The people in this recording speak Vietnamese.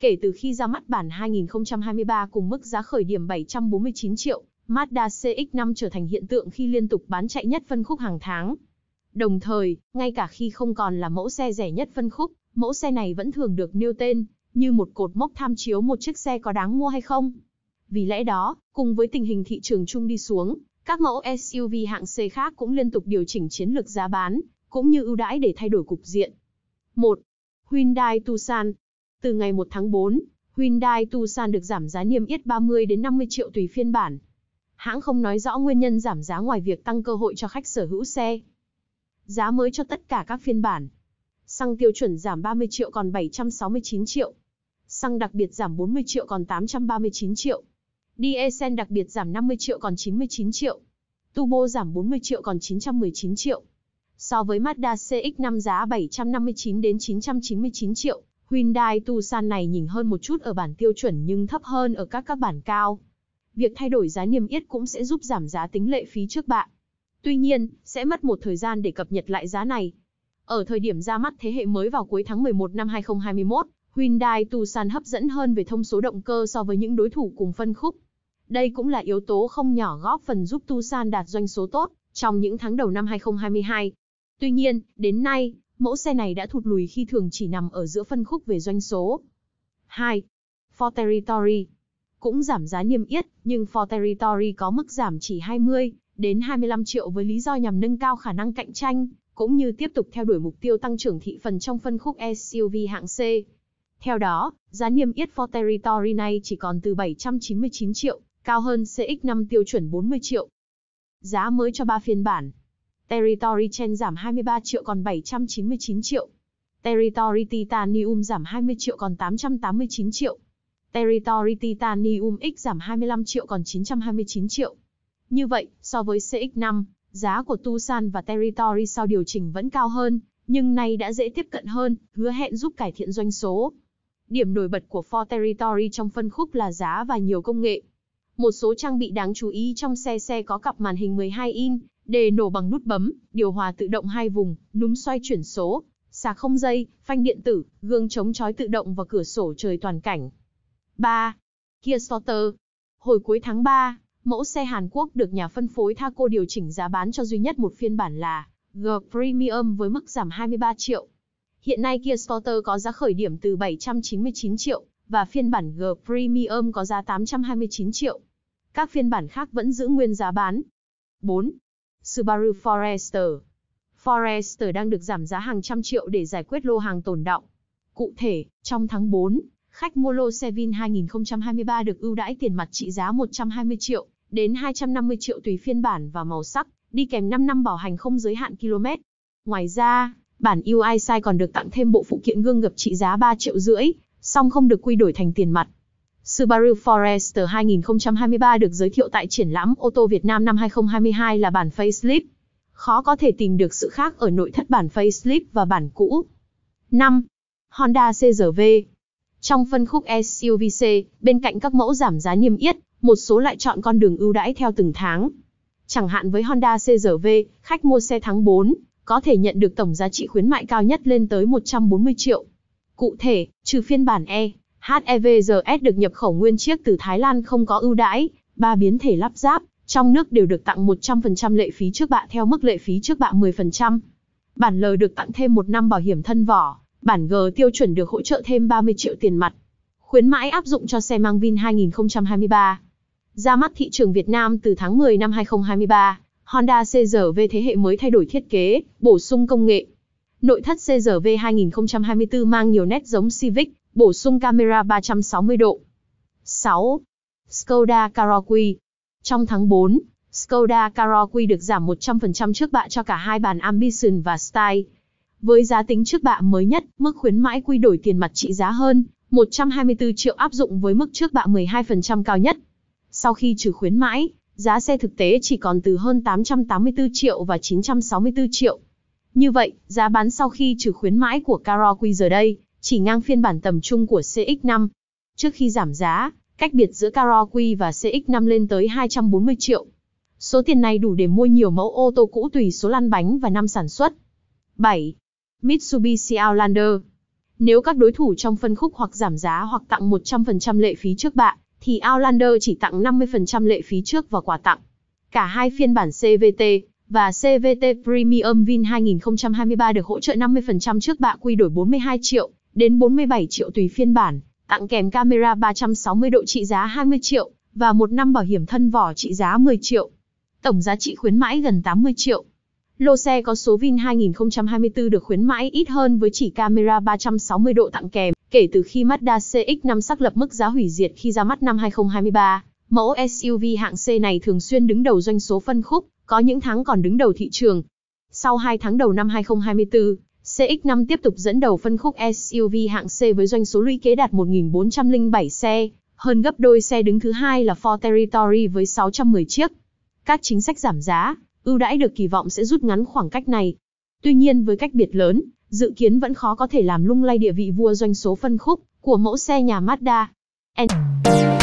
Kể từ khi ra mắt bản 2023 cùng mức giá khởi điểm 749 triệu, Mazda CX-5 trở thành hiện tượng khi liên tục bán chạy nhất phân khúc hàng tháng. Đồng thời, ngay cả khi không còn là mẫu xe rẻ nhất phân khúc, mẫu xe này vẫn thường được nêu tên, như một cột mốc tham chiếu một chiếc xe có đáng mua hay không. Vì lẽ đó, cùng với tình hình thị trường chung đi xuống, các mẫu SUV hạng C khác cũng liên tục điều chỉnh chiến lược giá bán, cũng như ưu đãi để thay đổi cục diện. 1. Hyundai Tucson. Từ ngày 1 tháng 4, Hyundai Tucson được giảm giá niêm yết 30 đến 50 triệu tùy phiên bản. Hãng không nói rõ nguyên nhân giảm giá ngoài việc tăng cơ hội cho khách sở hữu xe. Giá mới cho tất cả các phiên bản. Xăng tiêu chuẩn giảm 30 triệu còn 769 triệu. Xăng đặc biệt giảm 40 triệu còn 839 triệu. Diesel đặc biệt giảm 50 triệu còn 99 triệu. Turbo giảm 40 triệu còn 919 triệu. So với Mazda CX-5 giá 759 đến 999 triệu, Hyundai Tucson này nhìn hơn một chút ở bản tiêu chuẩn nhưng thấp hơn ở các các bản cao. Việc thay đổi giá niêm yết cũng sẽ giúp giảm giá tính lệ phí trước bạn. Tuy nhiên, sẽ mất một thời gian để cập nhật lại giá này. Ở thời điểm ra mắt thế hệ mới vào cuối tháng 11 năm 2021, Hyundai Tucson hấp dẫn hơn về thông số động cơ so với những đối thủ cùng phân khúc. Đây cũng là yếu tố không nhỏ góp phần giúp Tucson đạt doanh số tốt trong những tháng đầu năm 2022. Tuy nhiên, đến nay, mẫu xe này đã thụt lùi khi thường chỉ nằm ở giữa phân khúc về doanh số. 2. Ford Territory cũng giảm giá niêm yết, nhưng Ford Territory có mức giảm chỉ 20 đến 25 triệu với lý do nhằm nâng cao khả năng cạnh tranh, cũng như tiếp tục theo đuổi mục tiêu tăng trưởng thị phần trong phân khúc SUV hạng C. Theo đó, giá niêm yết for territory này chỉ còn từ 799 triệu, cao hơn CX5 tiêu chuẩn 40 triệu. Giá mới cho 3 phiên bản. Territory Chen giảm 23 triệu còn 799 triệu. Territory Titanium giảm 20 triệu còn 889 triệu. Territory Titanium X giảm 25 triệu còn 929 triệu. Như vậy, so với CX5, giá của Tucson và Territory sau điều chỉnh vẫn cao hơn, nhưng nay đã dễ tiếp cận hơn, hứa hẹn giúp cải thiện doanh số. Điểm nổi bật của Ford Territory trong phân khúc là giá và nhiều công nghệ. Một số trang bị đáng chú ý trong xe xe có cặp màn hình 12 inch, đề nổ bằng nút bấm, điều hòa tự động hai vùng, núm xoay chuyển số, xà không dây, phanh điện tử, gương chống chói tự động và cửa sổ trời toàn cảnh. 3. Kia Sporter Hồi cuối tháng 3, mẫu xe Hàn Quốc được nhà phân phối Thaco điều chỉnh giá bán cho duy nhất một phiên bản là G Premium với mức giảm 23 triệu. Hiện nay Kia Sporter có giá khởi điểm từ 799 triệu và phiên bản G Premium có giá 829 triệu. Các phiên bản khác vẫn giữ nguyên giá bán. 4. Subaru Forester Forester đang được giảm giá hàng trăm triệu để giải quyết lô hàng tồn động. Cụ thể, trong tháng 4, khách mua lô xe Vin 2023 được ưu đãi tiền mặt trị giá 120 triệu đến 250 triệu tùy phiên bản và màu sắc, đi kèm 5 năm bảo hành không giới hạn km. Ngoài ra, Bản UI size còn được tặng thêm bộ phụ kiện gương gập trị giá 3 triệu rưỡi, song không được quy đổi thành tiền mặt. Subaru Forester 2023 được giới thiệu tại triển lãm ô tô Việt Nam năm 2022 là bản facelift. Khó có thể tìm được sự khác ở nội thất bản facelift và bản cũ. 5. Honda CRV Trong phân khúc SUVC, bên cạnh các mẫu giảm giá niêm yết, một số lại chọn con đường ưu đãi theo từng tháng. Chẳng hạn với Honda CRV, khách mua xe tháng 4, có thể nhận được tổng giá trị khuyến mại cao nhất lên tới 140 triệu. Cụ thể, trừ phiên bản E, HEVRS được nhập khẩu nguyên chiếc từ Thái Lan không có ưu đãi, ba biến thể lắp ráp trong nước đều được tặng 100% lệ phí trước bạ theo mức lệ phí trước bạ 10%. Bản L được tặng thêm một năm bảo hiểm thân vỏ, bản G tiêu chuẩn được hỗ trợ thêm 30 triệu tiền mặt. Khuyến mãi áp dụng cho xe mang Vin 2023. Ra mắt thị trường Việt Nam từ tháng 10 năm 2023, Honda CRV thế hệ mới thay đổi thiết kế, bổ sung công nghệ. Nội thất CRV 2024 mang nhiều nét giống Civic, bổ sung camera 360 độ. 6. Skoda Karoq. Trong tháng 4, Skoda Karoq được giảm 100% trước bạ cho cả hai bản Ambition và Style. Với giá tính trước bạ mới nhất, mức khuyến mãi quy đổi tiền mặt trị giá hơn 124 triệu áp dụng với mức trước bạ 12% cao nhất. Sau khi trừ khuyến mãi, giá xe thực tế chỉ còn từ hơn 884 triệu và 964 triệu. Như vậy, giá bán sau khi trừ khuyến mãi của Caro Q giờ đây chỉ ngang phiên bản tầm trung của CX5. Trước khi giảm giá, cách biệt giữa Caro Q và CX5 lên tới 240 triệu. Số tiền này đủ để mua nhiều mẫu ô tô cũ tùy số lăn bánh và năm sản xuất. 7. Mitsubishi Outlander Nếu các đối thủ trong phân khúc hoặc giảm giá hoặc tặng 100% lệ phí trước bạn, thì Outlander chỉ tặng 50% lệ phí trước và quà tặng. Cả hai phiên bản CVT và CVT Premium Vin 2023 được hỗ trợ 50% trước bạ quy đổi 42 triệu đến 47 triệu tùy phiên bản, tặng kèm camera 360 độ trị giá 20 triệu và một năm bảo hiểm thân vỏ trị giá 10 triệu. Tổng giá trị khuyến mãi gần 80 triệu. Lô xe có số Vin 2024 được khuyến mãi ít hơn với chỉ camera 360 độ tặng kèm Kể từ khi Mazda CX-5 xác lập mức giá hủy diệt khi ra mắt năm 2023, mẫu SUV hạng C này thường xuyên đứng đầu doanh số phân khúc, có những tháng còn đứng đầu thị trường. Sau 2 tháng đầu năm 2024, CX-5 tiếp tục dẫn đầu phân khúc SUV hạng C với doanh số lũy kế đạt 1.407 xe, hơn gấp đôi xe đứng thứ hai là Ford Territory với 610 chiếc. Các chính sách giảm giá, ưu đãi được kỳ vọng sẽ rút ngắn khoảng cách này. Tuy nhiên với cách biệt lớn, dự kiến vẫn khó có thể làm lung lay địa vị vua doanh số phân khúc của mẫu xe nhà Mazda. N